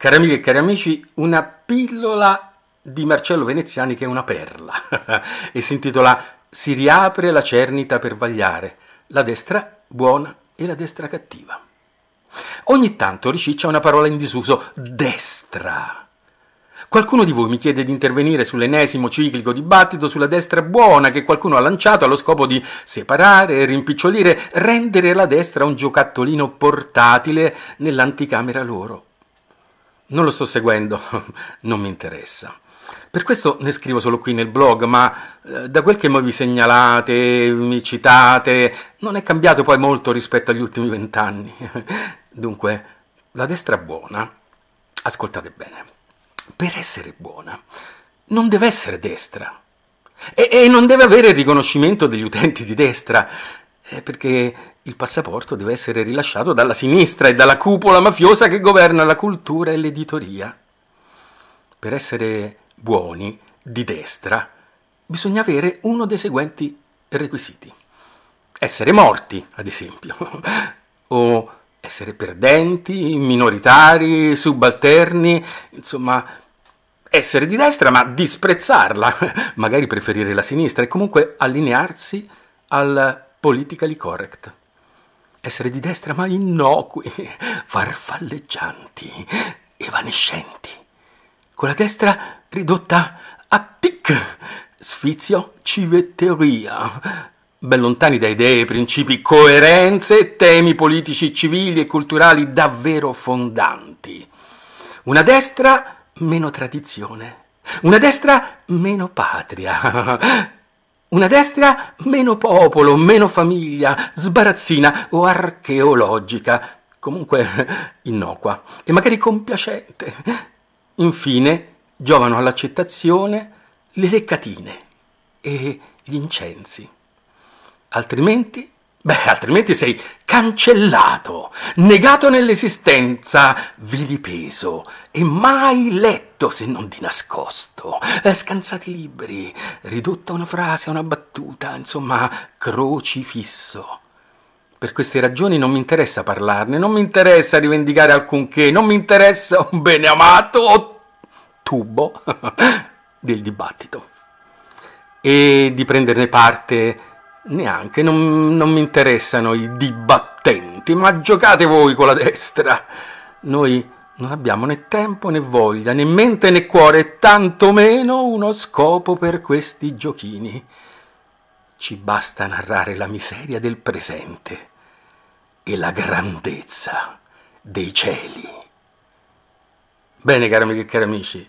Cari amiche e cari amici, una pillola di Marcello Veneziani che è una perla e si intitola Si riapre la cernita per vagliare, la destra buona e la destra cattiva. Ogni tanto riciccia una parola in disuso, destra. Qualcuno di voi mi chiede di intervenire sull'ennesimo ciclico dibattito sulla destra buona che qualcuno ha lanciato allo scopo di separare, rimpicciolire, rendere la destra un giocattolino portatile nell'anticamera loro non lo sto seguendo, non mi interessa. Per questo ne scrivo solo qui nel blog, ma eh, da quel che voi vi segnalate, mi citate, non è cambiato poi molto rispetto agli ultimi vent'anni. Dunque, la destra buona, ascoltate bene, per essere buona non deve essere destra e, e non deve avere il riconoscimento degli utenti di destra, eh, perché il passaporto deve essere rilasciato dalla sinistra e dalla cupola mafiosa che governa la cultura e l'editoria. Per essere buoni di destra bisogna avere uno dei seguenti requisiti. Essere morti, ad esempio, o essere perdenti, minoritari, subalterni, insomma, essere di destra ma disprezzarla, magari preferire la sinistra e comunque allinearsi al politically correct essere di destra ma innocui, farfalleggianti, evanescenti. Con la destra ridotta a tic, sfizio, civetteria, ben lontani da idee, principi, coerenze, e temi politici, civili e culturali davvero fondanti. Una destra meno tradizione, una destra meno patria. Una destra meno popolo, meno famiglia, sbarazzina o archeologica, comunque eh, innocua e magari compiacente. Infine giovano all'accettazione le leccatine e gli incensi. Altrimenti Beh, altrimenti sei cancellato, negato nell'esistenza, vilipeso e mai letto se non di nascosto. Eh, scansati liberi, ridotto a una frase, a una battuta, insomma, crocifisso. Per queste ragioni non mi interessa parlarne, non mi interessa rivendicare alcunché, non mi interessa un bene amato tubo del dibattito e di prenderne parte neanche, non, non mi interessano i dibattenti, ma giocate voi con la destra. Noi non abbiamo né tempo né voglia, né mente né cuore, tantomeno uno scopo per questi giochini. Ci basta narrare la miseria del presente e la grandezza dei cieli. Bene, cari amiche e cari amici,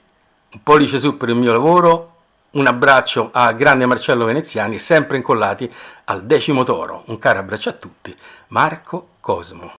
un pollice su per il mio lavoro un abbraccio a grande Marcello Veneziani, sempre incollati al decimo toro. Un caro abbraccio a tutti, Marco Cosmo.